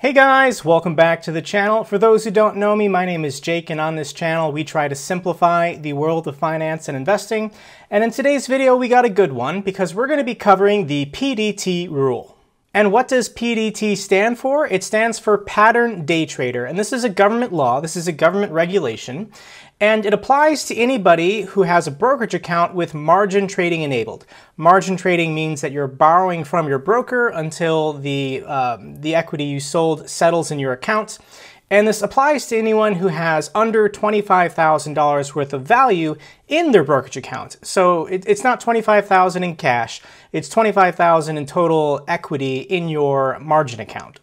Hey guys, welcome back to the channel. For those who don't know me, my name is Jake and on this channel we try to simplify the world of finance and investing. And in today's video we got a good one because we're going to be covering the PDT rule. And what does PDT stand for? It stands for Pattern Day Trader. And this is a government law, this is a government regulation, and it applies to anybody who has a brokerage account with margin trading enabled. Margin trading means that you're borrowing from your broker until the, um, the equity you sold settles in your account. And this applies to anyone who has under $25,000 worth of value in their brokerage account. So it, it's not 25,000 dollars in cash, it's 25,000 dollars in total equity in your margin account.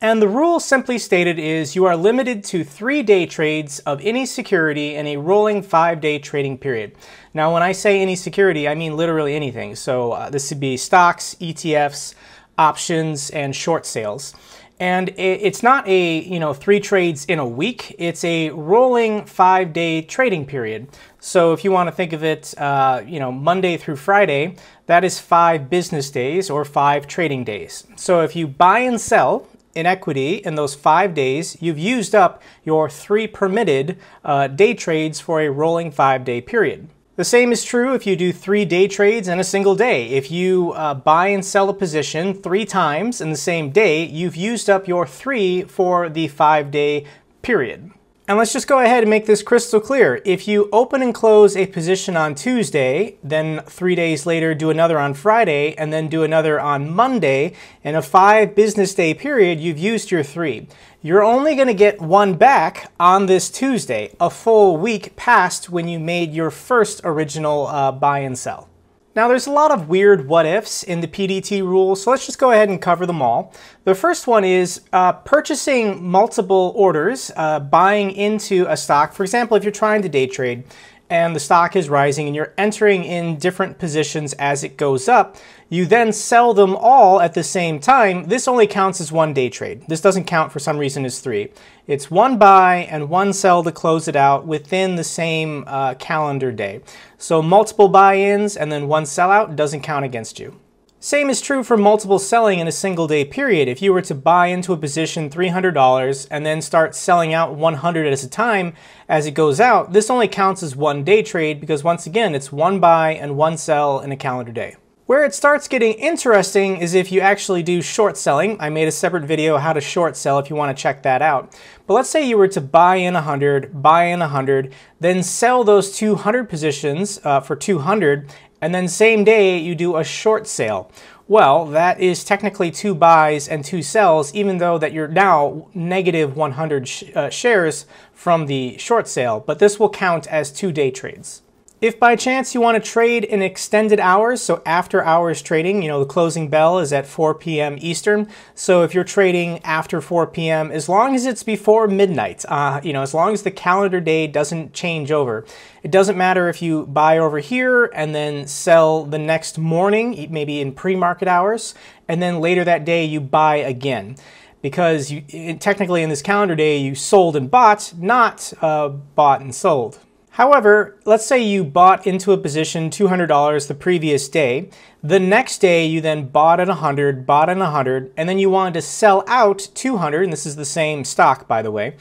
And the rule simply stated is you are limited to three day trades of any security in a rolling five day trading period. Now, when I say any security, I mean literally anything. So uh, this would be stocks, ETFs, options, and short sales. And it's not a, you know, three trades in a week. It's a rolling five day trading period. So if you want to think of it, uh, you know, Monday through Friday, that is five business days or five trading days. So if you buy and sell in equity in those five days, you've used up your three permitted uh, day trades for a rolling five day period. The same is true if you do three day trades in a single day. If you uh, buy and sell a position three times in the same day, you've used up your three for the five day period. And let's just go ahead and make this crystal clear. If you open and close a position on Tuesday, then three days later do another on Friday, and then do another on Monday, in a five business day period, you've used your three. You're only gonna get one back on this Tuesday, a full week past when you made your first original uh, buy and sell. Now there's a lot of weird what ifs in the PDT rule, so let's just go ahead and cover them all. The first one is uh, purchasing multiple orders, uh, buying into a stock. For example, if you're trying to day trade and the stock is rising and you're entering in different positions as it goes up, you then sell them all at the same time. This only counts as one day trade. This doesn't count for some reason as three. It's one buy and one sell to close it out within the same uh, calendar day. So multiple buy-ins and then one sell-out doesn't count against you. Same is true for multiple selling in a single day period. If you were to buy into a position $300 and then start selling out 100 at a time as it goes out, this only counts as one day trade because once again, it's one buy and one sell in a calendar day. Where it starts getting interesting is if you actually do short selling. I made a separate video how to short sell if you want to check that out. But let's say you were to buy in 100, buy in 100, then sell those 200 positions uh, for 200, and then same day, you do a short sale. Well, that is technically two buys and two sells, even though that you're now negative 100 sh uh, shares from the short sale, but this will count as two day trades. If by chance you want to trade in extended hours, so after hours trading, you know, the closing bell is at 4 p.m. Eastern. So if you're trading after 4 p.m., as long as it's before midnight, uh, you know, as long as the calendar day doesn't change over, it doesn't matter if you buy over here and then sell the next morning, maybe in pre-market hours, and then later that day you buy again because you, technically in this calendar day you sold and bought, not uh, bought and sold. However, let's say you bought into a position $200 the previous day. The next day, you then bought at 100, bought at 100, and then you wanted to sell out 200, and this is the same stock, by the way.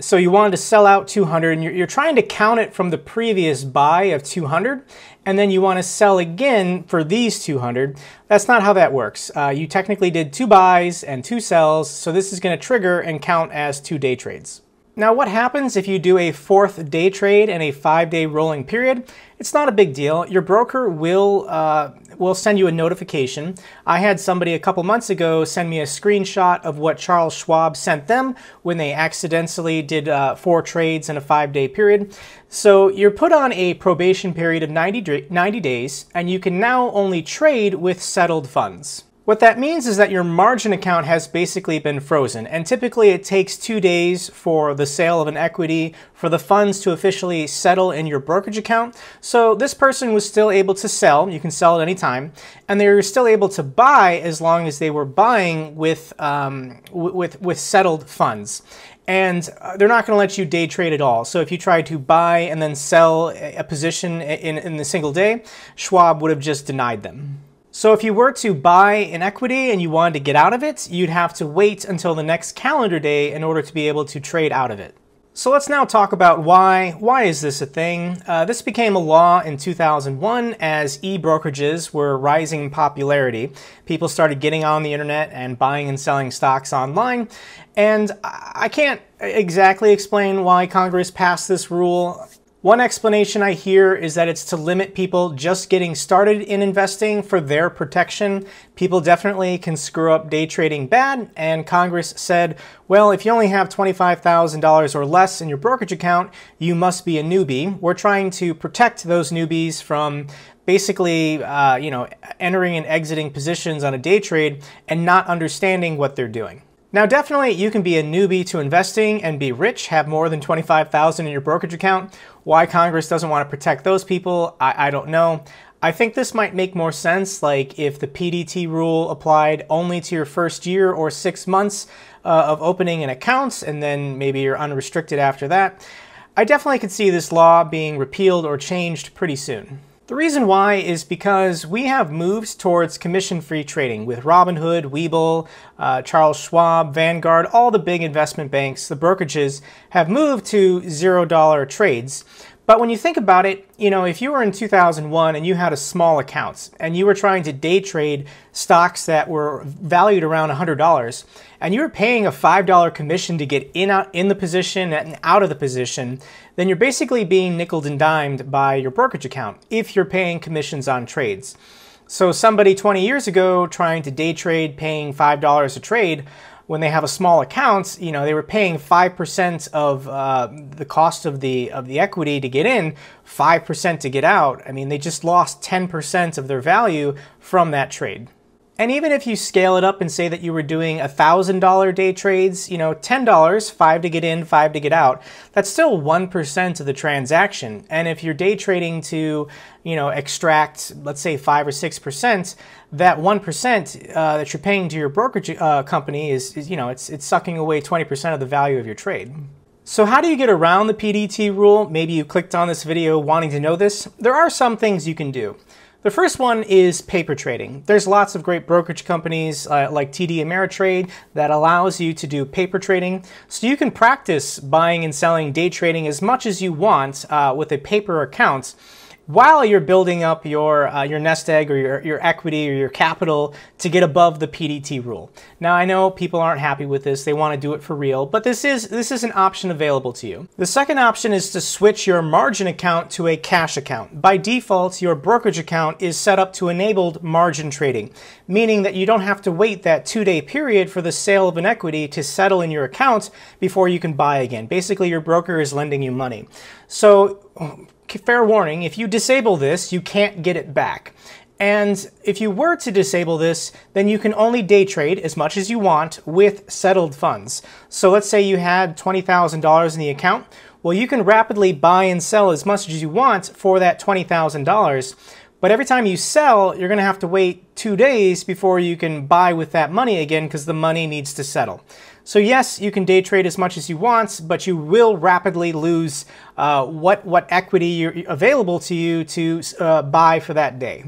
So you wanted to sell out 200, and you're, you're trying to count it from the previous buy of 200, and then you want to sell again for these 200. That's not how that works. Uh, you technically did two buys and two sells, so this is going to trigger and count as two day trades. Now what happens if you do a fourth day trade and a five day rolling period? It's not a big deal. Your broker will uh, will send you a notification. I had somebody a couple months ago send me a screenshot of what Charles Schwab sent them when they accidentally did uh, four trades in a five day period. So you're put on a probation period of 90, 90 days and you can now only trade with settled funds. What that means is that your margin account has basically been frozen, and typically it takes two days for the sale of an equity for the funds to officially settle in your brokerage account. So this person was still able to sell, you can sell at any time, and they were still able to buy as long as they were buying with, um, with, with settled funds and uh, they're not going to let you day trade at all. So if you tried to buy and then sell a position in, in a single day, Schwab would have just denied them. So if you were to buy an equity and you wanted to get out of it, you'd have to wait until the next calendar day in order to be able to trade out of it. So let's now talk about why. Why is this a thing? Uh, this became a law in 2001 as e-brokerages were rising in popularity. People started getting on the internet and buying and selling stocks online. And I can't exactly explain why Congress passed this rule. One explanation I hear is that it's to limit people just getting started in investing for their protection. People definitely can screw up day trading bad, and Congress said, well, if you only have $25,000 or less in your brokerage account, you must be a newbie. We're trying to protect those newbies from basically, uh, you know, entering and exiting positions on a day trade and not understanding what they're doing. Now, definitely, you can be a newbie to investing and be rich, have more than 25,000 in your brokerage account. Why Congress doesn't want to protect those people, I, I don't know. I think this might make more sense, like if the PDT rule applied only to your first year or six months uh, of opening an account, and then maybe you're unrestricted after that. I definitely could see this law being repealed or changed pretty soon. The reason why is because we have moves towards commission-free trading with Robinhood, Webull, uh, Charles Schwab, Vanguard, all the big investment banks, the brokerages have moved to $0 trades, but when you think about it, you know, if you were in 2001 and you had a small account and you were trying to day trade stocks that were valued around $100 and you were paying a $5 commission to get in out in the position and out of the position, then you're basically being nickel and dimed by your brokerage account if you're paying commissions on trades. So somebody 20 years ago trying to day trade paying $5 a trade when they have a small accounts, you know, they were paying 5% of uh, the cost of the, of the equity to get in, 5% to get out. I mean, they just lost 10% of their value from that trade. And even if you scale it up and say that you were doing $1,000 day trades, you know, $10, 5 to get in, 5 to get out, that's still 1% of the transaction. And if you're day trading to, you know, extract, let's say 5 or 6%, that 1% uh, that you're paying to your brokerage uh, company is, is, you know, it's, it's sucking away 20% of the value of your trade. So how do you get around the PDT rule? Maybe you clicked on this video wanting to know this. There are some things you can do. The first one is paper trading. There's lots of great brokerage companies uh, like TD Ameritrade that allows you to do paper trading. So you can practice buying and selling day trading as much as you want uh, with a paper account while you're building up your, uh, your nest egg or your, your equity or your capital to get above the PDT rule. Now I know people aren't happy with this, they want to do it for real, but this is, this is an option available to you. The second option is to switch your margin account to a cash account. By default, your brokerage account is set up to enabled margin trading, meaning that you don't have to wait that two day period for the sale of an equity to settle in your account before you can buy again. Basically, your broker is lending you money. So fair warning, if you disable this, you can't get it back. And if you were to disable this, then you can only day trade as much as you want with settled funds. So let's say you had $20,000 in the account. Well, you can rapidly buy and sell as much as you want for that $20,000. But every time you sell, you're going to have to wait two days before you can buy with that money again because the money needs to settle. So yes, you can day trade as much as you want, but you will rapidly lose uh, what, what equity you're available to you to uh, buy for that day.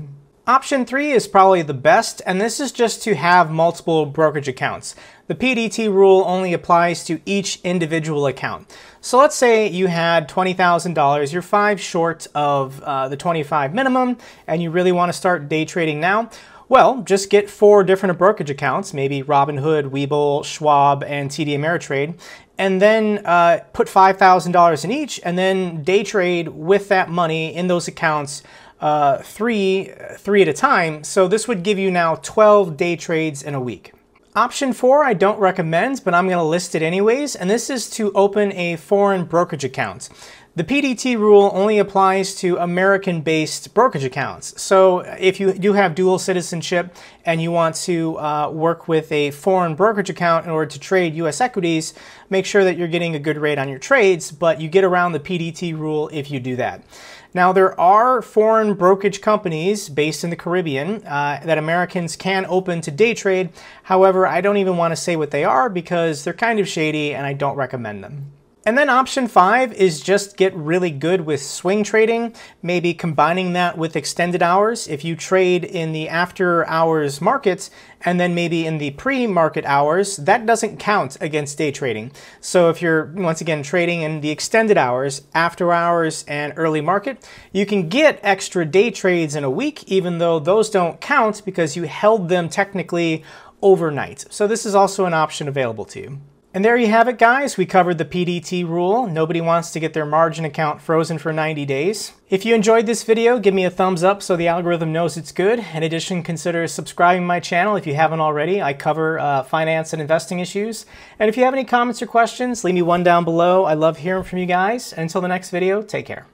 Option three is probably the best, and this is just to have multiple brokerage accounts. The PDT rule only applies to each individual account. So let's say you had $20,000, you're five short of uh, the 25 minimum, and you really wanna start day trading now. Well, just get four different brokerage accounts, maybe Robinhood, Webull, Schwab, and TD Ameritrade, and then uh, put $5,000 in each, and then day trade with that money in those accounts uh, three, three at a time. So this would give you now 12 day trades in a week. Option four, I don't recommend, but I'm gonna list it anyways, and this is to open a foreign brokerage account. The PDT rule only applies to American-based brokerage accounts. So if you do have dual citizenship and you want to uh, work with a foreign brokerage account in order to trade U.S. equities, make sure that you're getting a good rate on your trades, but you get around the PDT rule if you do that. Now, there are foreign brokerage companies based in the Caribbean uh, that Americans can open to day trade. However, I don't even want to say what they are because they're kind of shady and I don't recommend them. And then option five is just get really good with swing trading, maybe combining that with extended hours. If you trade in the after hours markets and then maybe in the pre-market hours, that doesn't count against day trading. So if you're once again trading in the extended hours, after hours and early market, you can get extra day trades in a week, even though those don't count because you held them technically overnight. So this is also an option available to you. And there you have it, guys. We covered the PDT rule. Nobody wants to get their margin account frozen for 90 days. If you enjoyed this video, give me a thumbs up so the algorithm knows it's good. In addition, consider subscribing my channel if you haven't already. I cover uh, finance and investing issues. And if you have any comments or questions, leave me one down below. I love hearing from you guys. until the next video, take care.